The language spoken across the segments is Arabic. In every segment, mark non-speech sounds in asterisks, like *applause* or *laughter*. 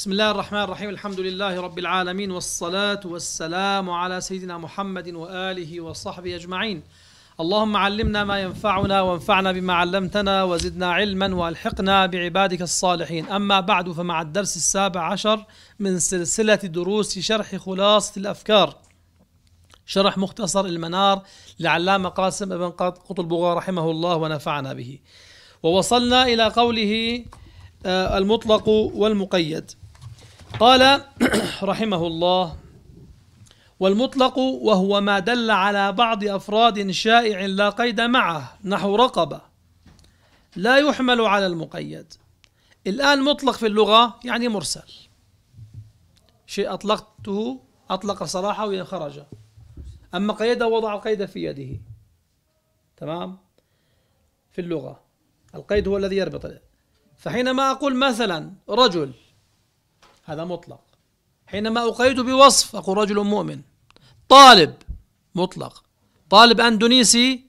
بسم الله الرحمن الرحيم الحمد لله رب العالمين والصلاة والسلام على سيدنا محمد وآله وصحبه أجمعين اللهم علمنا ما ينفعنا وانفعنا بما علمتنا وزدنا علما والحقنا بعبادك الصالحين أما بعد فمع الدرس السابع عشر من سلسلة دروس شرح خلاصة الأفكار شرح مختصر المنار لعلامة قاسم بن قطب رحمه الله ونفعنا به ووصلنا إلى قوله المطلق والمقيد قال *clears throat* رحمه الله والمطلق وهو ما دل على بعض أفراد شائع لا قيد معه نحو رقبة لا يحمل على المقيد الآن مطلق في اللغة يعني مرسل شيء أطلقته أطلق صراحة وخرج أما قيده وضع القيد في يده تمام في اللغة القيد هو الذي يربط فحينما أقول مثلا رجل هذا مطلق حينما أقيد بوصف أقول رجل مؤمن طالب مطلق طالب أندونيسي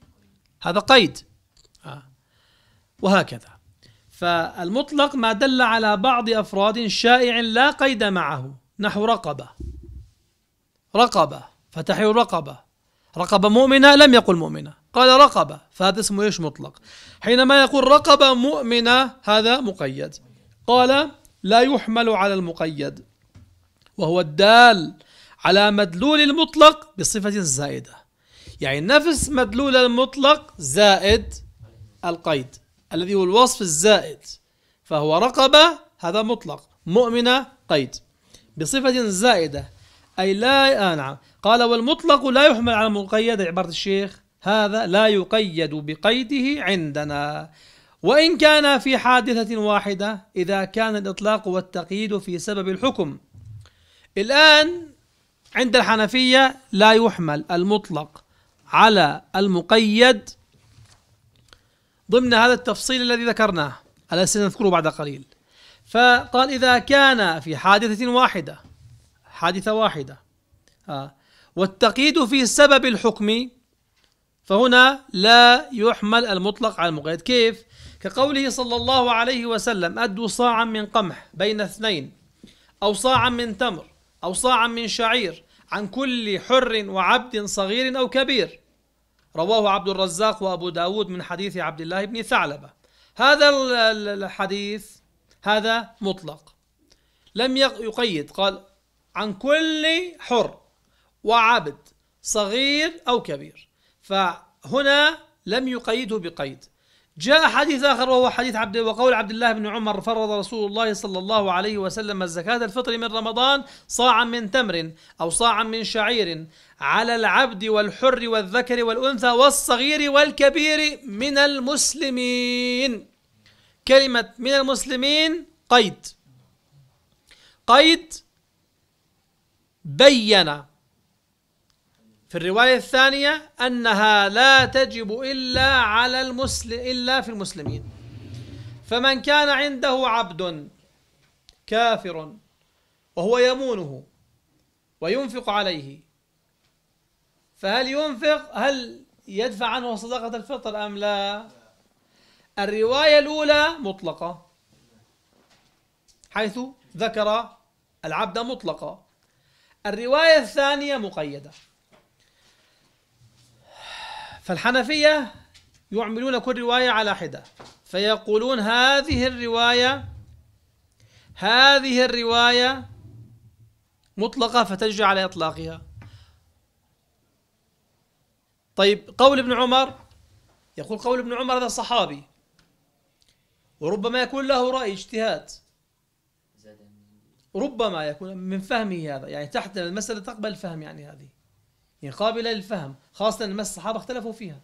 هذا قيد آه. وهكذا فالمطلق ما دل على بعض أفراد شائع لا قيد معه نحو رقبة رقبة فتحي رقبة رقبة مؤمنة لم يقل مؤمنة قال رقبة فهذا اسمه ايش مطلق حينما يقول رقبة مؤمنة هذا مقيد قال لا يحمل على المقيد وهو الدال على مدلول المطلق بصفة زائدة يعني نفس مدلول المطلق زائد القيد الذي هو الوصف الزائد فهو رقبة هذا مطلق مؤمنة قيد بصفة زائدة أي لا آه، نعم قال والمطلق لا يحمل على المقيد عبارة الشيخ هذا لا يقيد بقيده عندنا وإن كان في حادثة واحدة إذا كان الإطلاق والتقييد في سبب الحكم الآن عند الحنفية لا يحمل المطلق على المقيد ضمن هذا التفصيل الذي ذكرناه الذي سنذكره بعد قليل فقال إذا كان في حادثة واحدة حادثة واحدة آه، والتقييد في سبب الحكم فهنا لا يحمل المطلق على المقيد كيف؟ كقوله صلى الله عليه وسلم أدوا صاعا من قمح بين اثنين أو صاعا من تمر أو صاعا من شعير عن كل حر وعبد صغير أو كبير رواه عبد الرزاق وأبو داود من حديث عبد الله بن ثعلبة هذا الحديث هذا مطلق لم يقيد قال عن كل حر وعبد صغير أو كبير فهنا لم يقيده بقيد جاء حديث آخر وهو حديث عبد وقول عبد الله بن عمر فرض رسول الله صلى الله عليه وسلم الزكاة الفطر من رمضان صاعا من تمر أو صاعا من شعير على العبد والحر والذكر والأنثى والصغير والكبير من المسلمين كلمة من المسلمين قيد قيد بين في الرواية الثانية أنها لا تجب إلا على المسلم إلا في المسلمين فمن كان عنده عبد كافر وهو يمونه وينفق عليه فهل ينفق هل يدفع عنه صدقة الفطر أم لا الرواية الأولى مطلقة حيث ذكر العبد مطلقة الرواية الثانية مقيدة فالحنفية يعملون كل رواية على حدة فيقولون هذه الرواية هذه الرواية مطلقة فتجري على إطلاقها طيب قول ابن عمر يقول قول ابن عمر هذا صحابي وربما يكون له رأي اجتهاد ربما يكون من فهمه هذا يعني تحت المسألة تقبل فهم يعني هذه هي يعني قابلة للفهم خاصة أن الصحابة اختلفوا فيها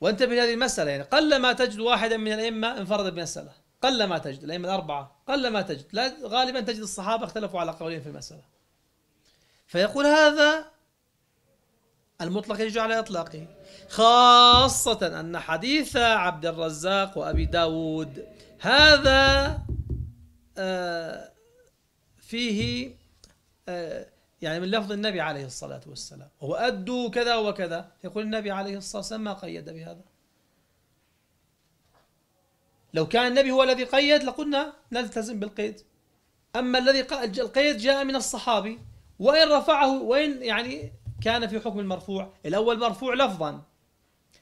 وانتبه لهذه المسألة يعني قل ما تجد واحدا من الأئمة انفرد بمسألة قل ما تجد الأئمة الأربعة قل ما تجد لا غالبا تجد الصحابة اختلفوا على قولين في المسألة فيقول هذا المطلق يجوز على إطلاقه خاصة أن حديث عبد الرزاق وأبي داود هذا آه، فيه آه، يعني من لفظ النبي عليه الصلاة والسلام وأدوا كذا وكذا يقول النبي عليه الصلاة والسلام ما قيد بهذا لو كان النبي هو الذي قيد لقلنا نلتزم بالقيد أما الذي القيد جاء من الصحابي وإن رفعه وإن يعني كان في حكم المرفوع الأول مرفوع لفظا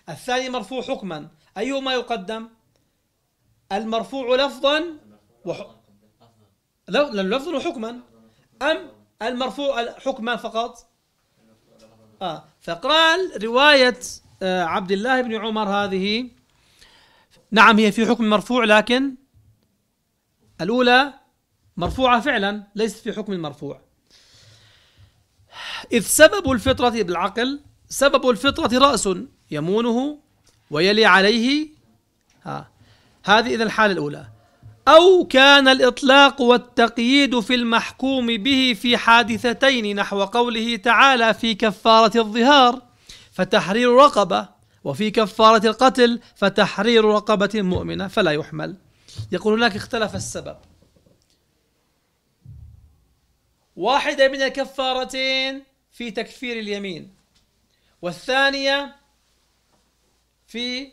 الثاني مرفوع حكما أيهما يقدم المرفوع لفظا وح... لفظا وحكما أم المرفوع حكما فقط آه فقال رواية آه عبد الله بن عمر هذه نعم هي في حكم مرفوع لكن الأولى مرفوعة فعلا ليست في حكم المرفوع إذ سبب الفطرة بالعقل سبب الفطرة رأس يمونه ويلي عليه ها آه. هذه إذا الحالة الأولى أو كان الإطلاق والتقييد في المحكوم به في حادثتين نحو قوله تعالى في كفارة الظهار فتحرير رقبة وفي كفارة القتل فتحرير رقبة مؤمنة فلا يحمل يقول هناك اختلف السبب واحدة من الكفارتين في تكفير اليمين والثانية في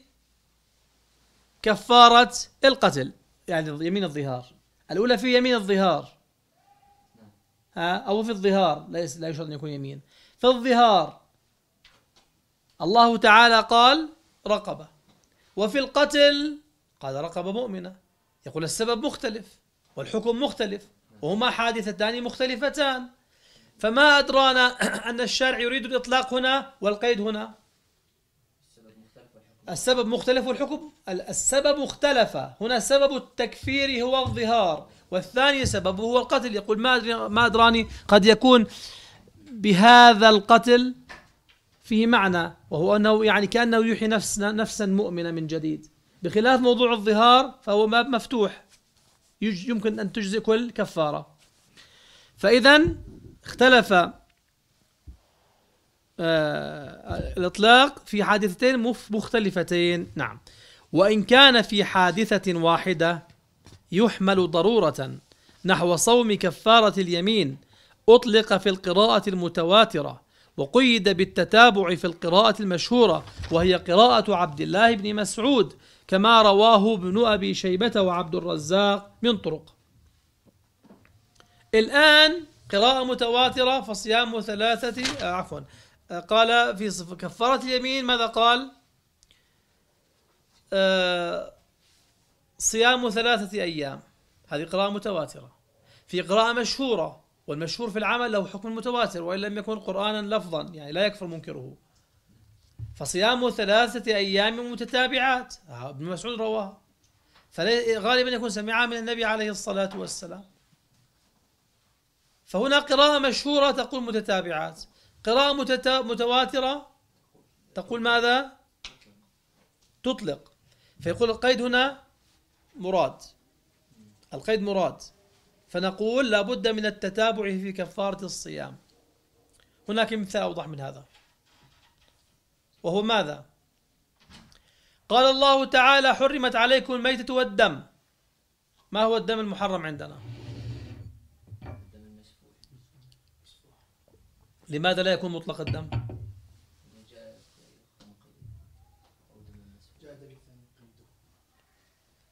كفارة القتل يعني يمين الظهار الأولى في يمين الظهار نعم. ها أو في الظهار ليس لا يشرط أن يكون يمين في الظهار الله تعالى قال رقبة وفي القتل قال رقبة مؤمنة يقول السبب مختلف والحكم مختلف وهما حادثتان مختلفتان فما أدرانا *clears throat* أن الشارع يريد الإطلاق هنا والقيد هنا السبب مختلف والحكم السبب اختلف هنا سبب التكفير هو الظهار والثاني سببه هو القتل يقول ما أدري ما أدراني قد يكون بهذا القتل فيه معنى وهو أنه يعني كأنه يوحي نفسنا نفسا مؤمنة من جديد بخلاف موضوع الظهار فهو باب مفتوح يمكن أن تجزئ كل كفارة فإذا اختلف آه الإطلاق في حادثتين مختلفتين نعم وإن كان في حادثة واحدة يحمل ضرورة نحو صوم كفارة اليمين أطلق في القراءة المتواترة وقيد بالتتابع في القراءة المشهورة وهي قراءة عبد الله بن مسعود كما رواه ابن أبي شيبة وعبد الرزاق من طرق الآن قراءة متواترة فصيام ثلاثة آه، عفوا آه، قال في كفارة اليمين ماذا قال؟ آه صيام ثلاثة أيام هذه قراءة متواترة في قراءة مشهورة والمشهور في العمل له حكم متواتر وإن لم يكن قرآنا لفظا يعني لا يكفر منكره فصيام ثلاثة أيام متتابعات آه، ابن مسعود رواه فغالبا يكون سمعها من النبي عليه الصلاة والسلام فهنا قراءة مشهورة تقول متتابعات قراءة متواترة تقول ماذا تطلق فيقول القيد هنا مراد القيد مراد فنقول لابد من التتابع في كفارة الصيام هناك مثال أوضح من هذا وهو ماذا قال الله تعالى حرمت عليكم الميتة والدم ما هو الدم المحرم عندنا لماذا لا يكون مطلق الدم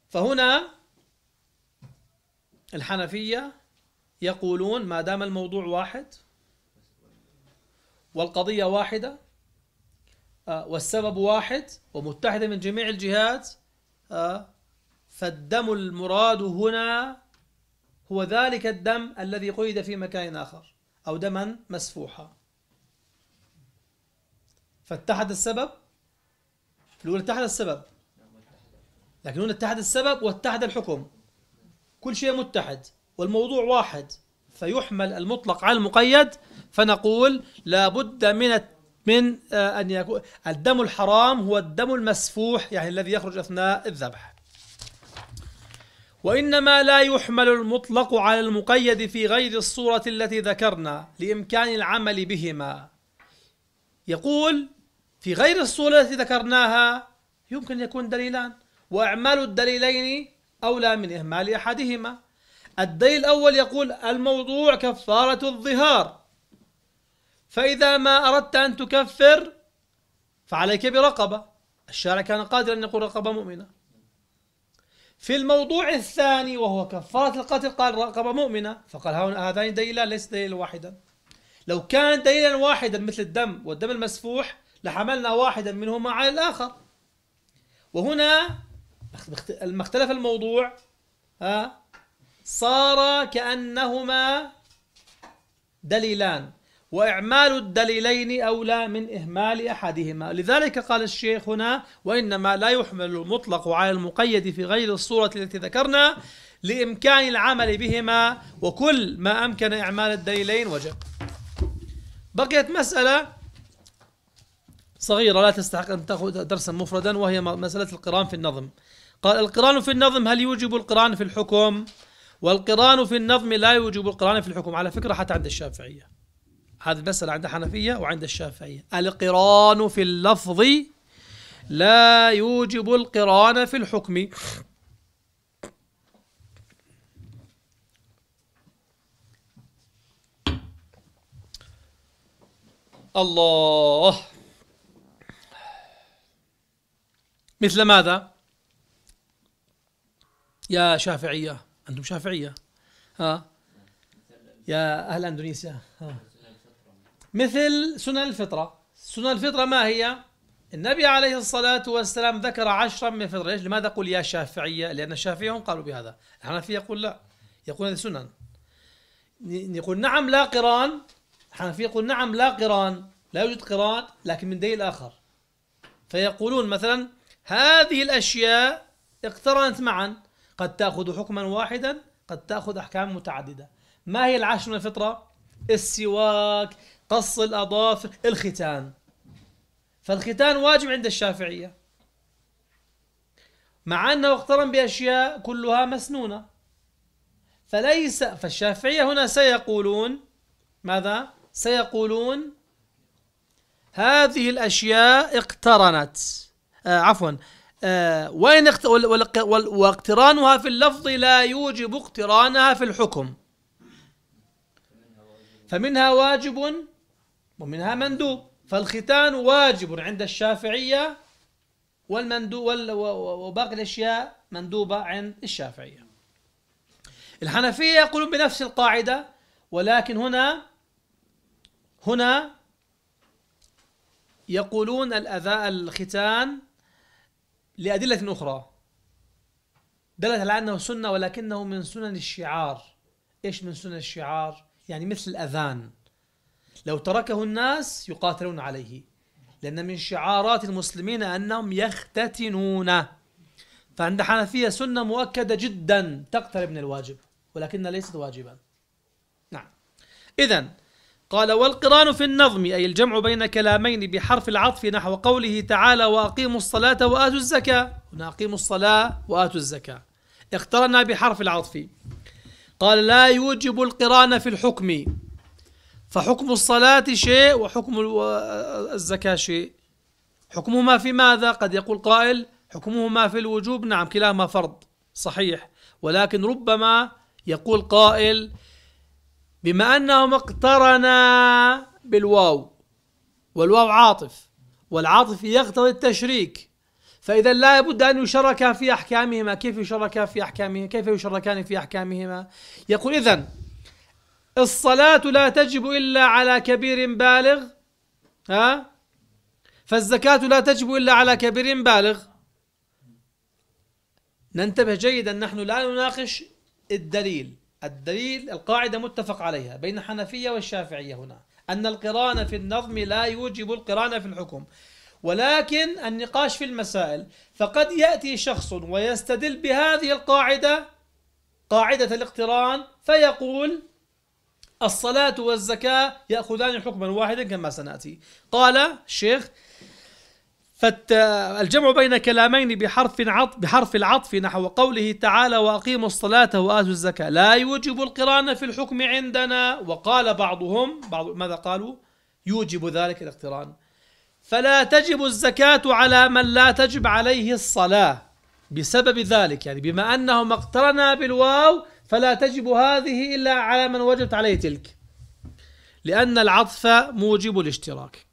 فهنا الحنفية يقولون ما دام الموضوع واحد والقضية واحدة آه، والسبب واحد ومتحدة من جميع الجهات آه، فالدم المراد هنا هو ذلك الدم الذي قيد في مكان آخر أو دما مسفوحا فاتحد السبب الأولى اتحد السبب لكن هنا اتحد السبب واتحد الحكم كل شيء متحد والموضوع واحد فيحمل المطلق على المقيد فنقول لابد من من آه، أن يكون الدم الحرام هو الدم المسفوح يعني الذي يخرج أثناء الذبح وانما لا يحمل المطلق على المقيد في غير الصوره التي ذكرنا لامكان العمل بهما يقول في غير الصوره التي ذكرناها يمكن يكون دليلان واعمال الدليلين اولى من اهمال احدهما الدليل الاول يقول الموضوع كفاره الظهار فاذا ما اردت ان تكفر فعليك برقبه الشارع كان قادرا ان يقول رقبه مؤمنه في الموضوع الثاني وهو كفارة القتل قال رقبة مؤمنة فقال هذان دليلان ليس دليلا واحدا لو كان دليلا واحدا مثل الدم والدم المسفوح لحملنا واحدا منهما على الآخر وهنا لما اختلف الموضوع ها صار كأنهما دليلان وإعمال الدليلين أولى من إهمال أحدهما لذلك قال الشيخ هنا وإنما لا يحمل المطلق على المقيد في غير الصورة التي ذكرنا لإمكان العمل بهما وكل ما أمكن إعمال الدليلين وجب بقيت مسألة صغيرة لا تستحق أن تأخذ درسا مفردا وهي مسألة القران في النظم قال القران في النظم هل يوجب القران في الحكم والقران في النظم لا يوجب القران في الحكم على فكرة حتى عند الشافعية هذه المسألة عند الحنفية وعند الشافعية القران في اللفظ لا يوجب القران في الحكم الله مثل ماذا يا شافعية أنتم شافعية ها يا أهل أندونيسيا ها مثل سنن الفطرة سنن الفطرة ما هي؟ النبي عليه الصلاة والسلام ذكر عشرا من الفطرة ليش؟ لماذا قل يا شافعية؟ لأن الشافعية هم قالوا بهذا الحنفية يقول لا يقول هذه سنن يقول نعم لا قران الحنفية يقول نعم لا قران لا يوجد قران لكن من دليل آخر فيقولون مثلا هذه الأشياء اقترنت معا قد تأخذ حكما واحدا قد تأخذ أحكام متعددة ما هي العشر من الفطرة؟ السواك فص الأظافر الختان فالختان واجب عند الشافعية مع أنه اقترن بأشياء كلها مسنونة فليس فالشافعية هنا سيقولون ماذا؟ سيقولون هذه الأشياء اقترنت آه عفوا آه وين اقت... واقترانها في اللفظ لا يوجب اقترانها في الحكم فمنها واجب ومنها مندوب فالختان واجب عند الشافعية والمندوب وباقي الأشياء مندوبة عند الشافعية الحنفية يقولون بنفس القاعدة ولكن هنا هنا يقولون الأذاء الختان لأدلة أخرى دلت على أنه سنة ولكنه من سنن الشعار إيش من سنن الشعار؟ يعني مثل الأذان لو تركه الناس يقاتلون عليه لأن من شعارات المسلمين أنهم يختتنون فعند حنفية سنة مؤكدة جدا تقترب من الواجب ولكنها ليست واجبا نعم إذا قال والقران في النظم أي الجمع بين كلامين بحرف العطف نحو قوله تعالى وأقيموا الصلاة وآتوا الزكاة هنا أقيموا الصلاة وآتوا الزكاة اقترنا بحرف العطف قال لا يوجب القران في الحكم فحكم الصلاة شيء وحكم الزكاة شيء حكمهما في ماذا قد يقول قائل حكمهما في الوجوب نعم كلاهما فرض صحيح ولكن ربما يقول قائل بما أنهما اقترنا بالواو والواو عاطف والعاطف يقتضي التشريك فإذا لا بد أن يشركا في أحكامهما كيف يشركا في أحكامهما كيف يشركان في أحكامهما يقول إذا الصلاة لا تجب إلا على كبير بالغ ها فالزكاة لا تجب إلا على كبير بالغ ننتبه جيدا نحن لا نناقش الدليل الدليل القاعدة متفق عليها بين الحنفية والشافعية هنا أن القران في النظم لا يوجب القران في الحكم ولكن النقاش في المسائل فقد يأتي شخص ويستدل بهذه القاعدة قاعدة الاقتران فيقول الصلاة والزكاة يأخذان حكما واحدا كما سنأتي قال الشيخ فالجمع بين كلامين بحرف عط... بحرف العطف نحو قوله تعالى واقيموا الصلاه واتوا الزكاه لا يوجب القران في الحكم عندنا وقال بعضهم بعض ماذا قالوا يوجب ذلك الاقتران فلا تجب الزكاه على من لا تجب عليه الصلاه بسبب ذلك يعني بما انهما اقترنا بالواو فلا تجب هذه إلا على من وجبت عليه تلك لأن العطف موجب الاشتراك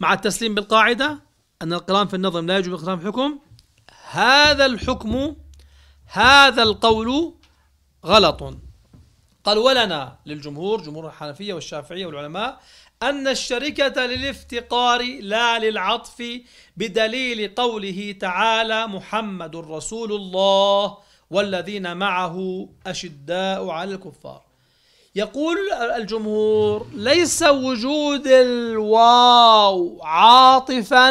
مع التسليم بالقاعدة أن القران في النظم لا يجب في حكم هذا الحكم هذا القول غلط قال ولنا للجمهور جمهور الحنفية والشافعية والعلماء أن الشركة للافتقار لا للعطف بدليل قوله تعالى محمد رسول الله والذين معه أشداء على الكفار يقول الجمهور ليس وجود الواو عاطفا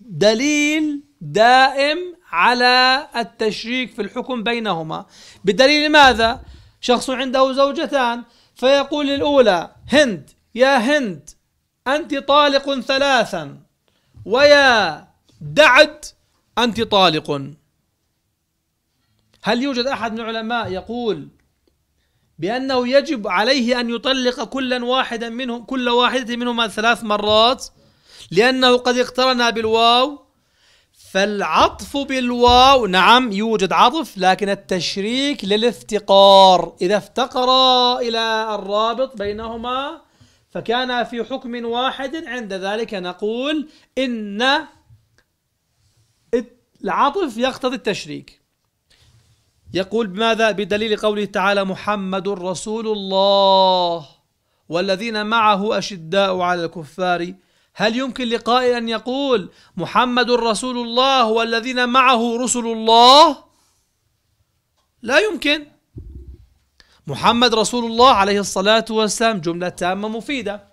دليل دائم على التشريك في الحكم بينهما بدليل ماذا شخص عنده زوجتان فيقول الأولى هند يا هند أنت طالق ثلاثا ويا دعد أنت طالق هل يوجد أحد من العلماء يقول بأنه يجب عليه أن يطلق كلا واحدا منهم كل واحدة منهما ثلاث مرات لأنه قد اقترن بالواو فالعطف بالواو نعم يوجد عطف لكن التشريك للافتقار إذا افتقرا إلى الرابط بينهما فكان في حكم واحد عند ذلك نقول إن العطف يقتضي التشريك يقول بماذا بدليل قوله تعالى محمد رسول الله والذين معه أشداء على الكفار هل يمكن لقائل أن يقول محمد رسول الله والذين معه رسل الله لا يمكن محمد رسول الله عليه الصلاة والسلام جملة تامة مفيدة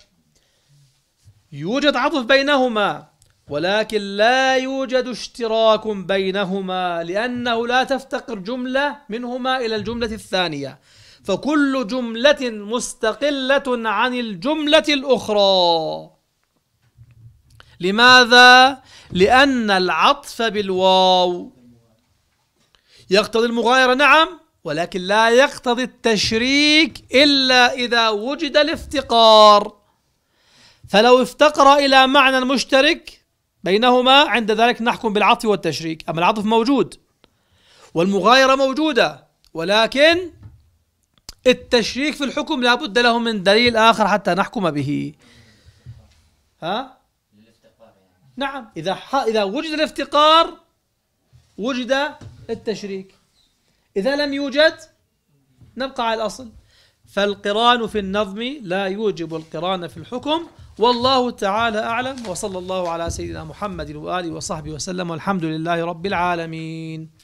يوجد عطف بينهما ولكن لا يوجد اشتراك بينهما لأنه لا تفتقر جملة منهما إلى الجملة الثانية فكل جملة مستقلة عن الجملة الأخرى لماذا؟ لأن العطف بالواو يقتضي المغايرة نعم ولكن لا يقتضي التشريك إلا إذا وجد الافتقار فلو افتقر إلى معنى مشترك بينهما عند ذلك نحكم بالعطف والتشريك أما العطف موجود والمغايرة موجودة ولكن التشريك في الحكم لا بد له من دليل آخر حتى نحكم به ها؟ نعم إذا إذا وجد الافتقار وجد التشريك إذا لم يوجد نبقى على الأصل فالقران في النظم لا يوجب القران في الحكم والله تعالى أعلم وصلى الله على سيدنا محمد وآله وصحبه وسلم والحمد لله رب العالمين